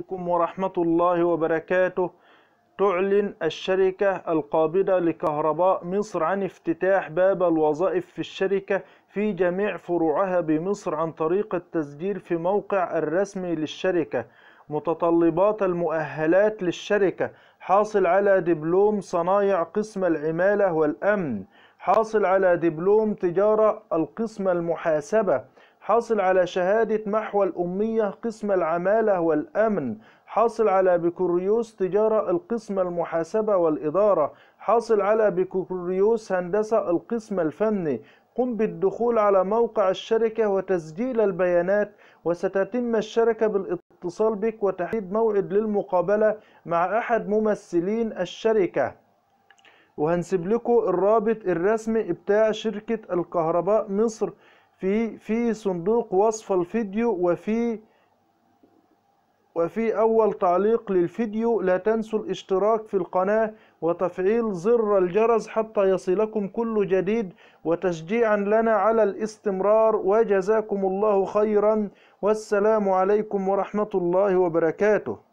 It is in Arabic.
عليكم ورحمة الله وبركاته تعلن الشركة القابضة لكهرباء مصر عن افتتاح باب الوظائف في الشركة في جميع فروعها بمصر عن طريق التسجيل في موقع الرسمي للشركة متطلبات المؤهلات للشركة حاصل على دبلوم صنايع قسم العمالة والأمن حاصل على دبلوم تجارة القسم المحاسبة حاصل على شهادة محو الأمية قسم العمالة والأمن حاصل على بكالوريوس تجارة القسم المحاسبة والإدارة حاصل على بكالوريوس هندسة القسم الفني قم بالدخول على موقع الشركة وتسجيل البيانات وستتم الشركة بالاتصال بك وتحديد موعد للمقابلة مع أحد ممثلين الشركة وهنسيب لكم الرابط الرسمي بتاع شركة الكهرباء مصر في في صندوق وصف الفيديو وفي وفي أول تعليق للفيديو لا تنسوا الاشتراك في القناة وتفعيل زر الجرس حتى يصلكم كل جديد وتشجيعا لنا على الاستمرار وجزاكم الله خيرا والسلام عليكم ورحمة الله وبركاته